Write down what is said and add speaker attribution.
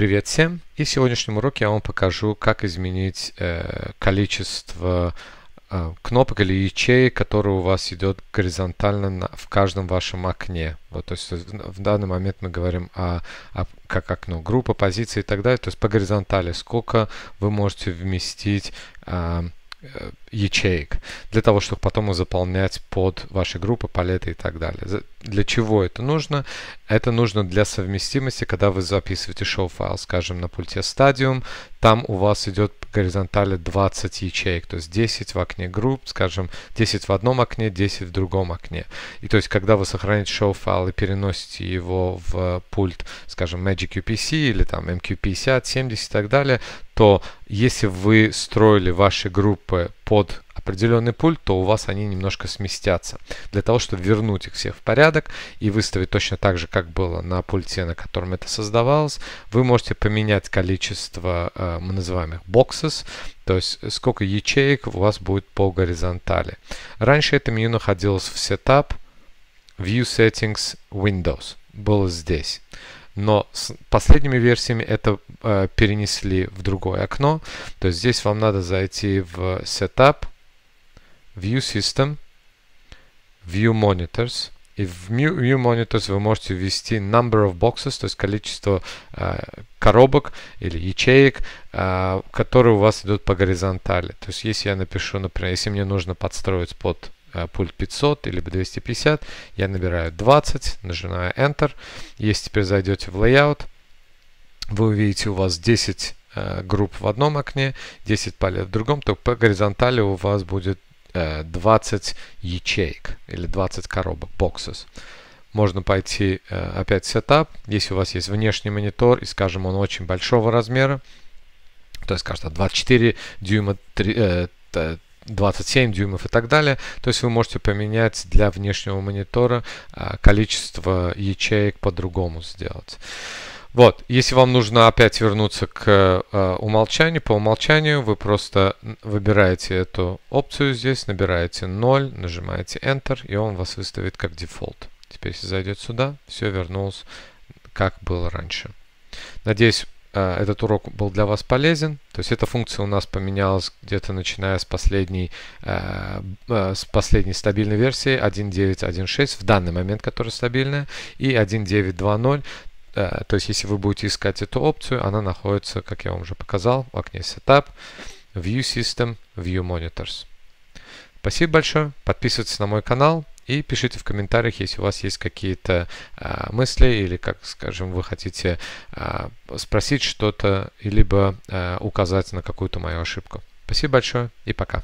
Speaker 1: Привет всем! И в сегодняшнем уроке я вам покажу, как изменить э, количество э, кнопок или ячеек, которые у вас идет горизонтально на, в каждом вашем окне. Вот, то есть э, в данный момент мы говорим о, о как окно, группа, позиции и так далее. То есть по горизонтали, сколько вы можете вместить э, Э, ячеек для того, чтобы потом их заполнять под ваши группы, палеты и так далее. Для чего это нужно? Это нужно для совместимости, когда вы записываете шоу-файл, скажем, на пульте Stadium, там у вас идет горизонтали 20 ячеек, то есть 10 в окне групп, скажем, 10 в одном окне, 10 в другом окне. И то есть, когда вы сохраните show файл и переносите его в пульт, скажем, Magic UPC или там MQ50, 70 и так далее, то если вы строили ваши группы под определенный пульт, то у вас они немножко сместятся. Для того, чтобы вернуть их все в порядок и выставить точно так же, как было на пульте, на котором это создавалось, вы можете поменять количество, э, мы называем их boxes, то есть сколько ячеек у вас будет по горизонтали. Раньше это меню находилось в Setup, View Settings, Windows. Было здесь но с последними версиями это э, перенесли в другое окно. То есть здесь вам надо зайти в Setup, View System, View Monitors. И в View Monitors вы можете ввести number of boxes, то есть количество э, коробок или ячеек, э, которые у вас идут по горизонтали. То есть если я напишу, например, если мне нужно подстроить под э, пульт 500 или 250, я набираю 20, нажимаю Enter. Если теперь зайдете в Layout, вы увидите у вас 10 э, групп в одном окне, 10 полей в другом, то по горизонтали у вас будет 20 э, ячеек или 20 коробок, boxes. Можно пойти э, опять в Setup, если у вас есть внешний монитор, и скажем, он очень большого размера, то есть, скажем, 24 дюйма, 3, 27 э, дюймов и так далее. То есть вы можете поменять для внешнего монитора количество ячеек по-другому сделать. Вот, если вам нужно опять вернуться к э, э умолчанию, по умолчанию вы просто выбираете эту опцию здесь, набираете 0, нажимаете Enter, и он вас выставит как дефолт. Теперь, если зайдет сюда, все вернулось, как было раньше. Надеюсь, э, этот урок был для вас полезен. То есть эта функция у нас поменялась где-то начиная с последней, э, э, с последней стабильной версии 1.9.1.6, в данный момент, которая стабильная, и 1.9.2.0. Э, то есть если вы будете искать эту опцию, она находится, как я вам уже показал, в окне Setup, View System, View Monitors. Спасибо большое, подписывайтесь на мой канал и пишите в комментариях, если у вас есть какие-то э, мысли или, как скажем, вы хотите э, спросить что-то, либо э, указать на какую-то мою ошибку. Спасибо большое и пока.